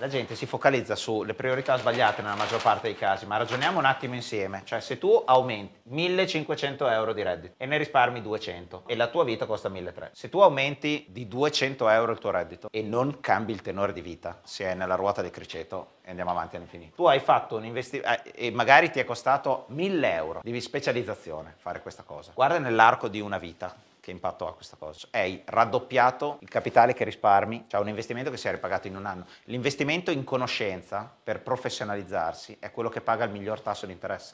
la gente si focalizza sulle priorità sbagliate nella maggior parte dei casi, ma ragioniamo un attimo insieme, cioè se tu aumenti 1500 euro di reddito e ne risparmi 200 e la tua vita costa 1300, se tu aumenti di 200 euro il tuo reddito e non cambi il tenore di vita, se è nella ruota del criceto e andiamo avanti all'infinito, tu hai fatto un investimento eh, e magari ti è costato 1000 euro di specializzazione fare questa cosa, guarda nell'arco di una vita che impatto ha questa cosa? Hai cioè, raddoppiato il capitale che risparmi, cioè un investimento che si è ripagato in un anno. L'investimento in conoscenza per professionalizzarsi è quello che paga il miglior tasso di interesse.